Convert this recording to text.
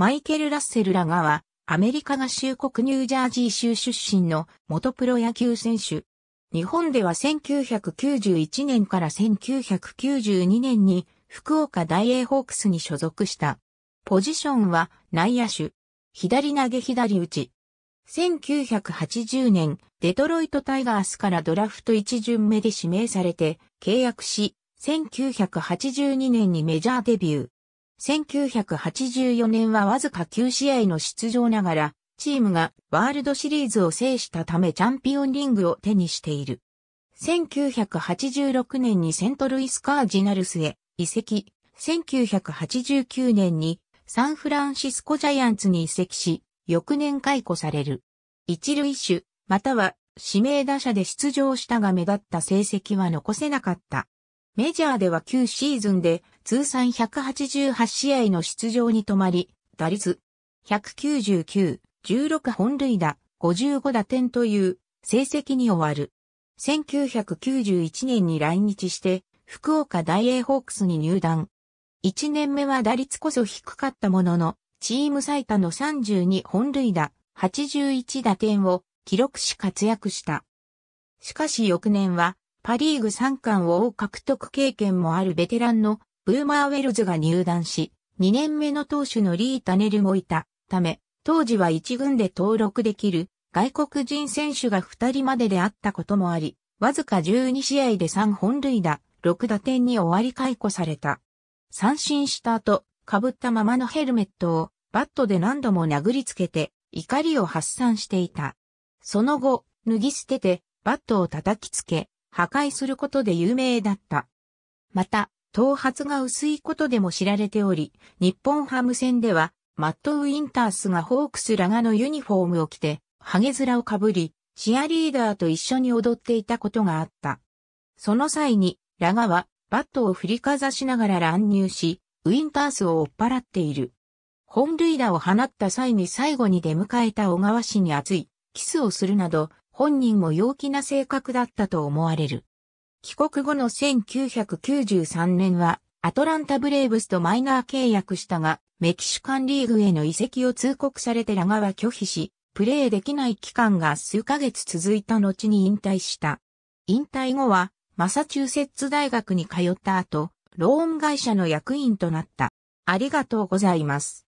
マイケル・ラッセルらがは、アメリカ合衆国ニュージャージー州出身の元プロ野球選手。日本では1991年から1992年に福岡大英ホークスに所属した。ポジションは内野手。左投げ左打ち。1980年、デトロイトタイガースからドラフト1巡目で指名されて契約し、1982年にメジャーデビュー。1984年はわずか9試合の出場ながら、チームがワールドシリーズを制したためチャンピオンリングを手にしている。1986年にセントルイスカージナルスへ移籍、1989年にサンフランシスコジャイアンツに移籍し、翌年解雇される。一塁手、または指名打者で出場したが目立った成績は残せなかった。メジャーでは9シーズンで通算188試合の出場に止まり、打率199、16本塁打、55打点という成績に終わる。1991年に来日して、福岡大英ホークスに入団。1年目は打率こそ低かったものの、チーム最多の32本塁打、81打点を記録し活躍した。しかし翌年は、パリーグ3冠を獲得経験もあるベテランのブーマーウェルズが入団し、2年目の投手のリー・タネルもいたため、当時は一軍で登録できる外国人選手が2人までであったこともあり、わずか12試合で3本塁打、6打点に終わり解雇された。三振した後、被ったままのヘルメットをバットで何度も殴りつけて怒りを発散していた。その後、脱ぎ捨ててバットを叩きつけ、破壊することで有名だった。また、頭髪が薄いことでも知られており、日本ハム戦では、マット・ウィンタースがホークスラガのユニフォームを着て、ハゲ面をかぶり、チアリーダーと一緒に踊っていたことがあった。その際に、ラガは、バットを振りかざしながら乱入し、ウィンタースを追っ払っている。本塁打を放った際に最後に出迎えた小川氏に熱い、キスをするなど、本人も陽気な性格だったと思われる。帰国後の1993年は、アトランタブレーブスとマイナー契約したが、メキシカンリーグへの移籍を通告されてラガは拒否し、プレーできない期間が数ヶ月続いた後に引退した。引退後は、マサチューセッツ大学に通った後、ローン会社の役員となった。ありがとうございます。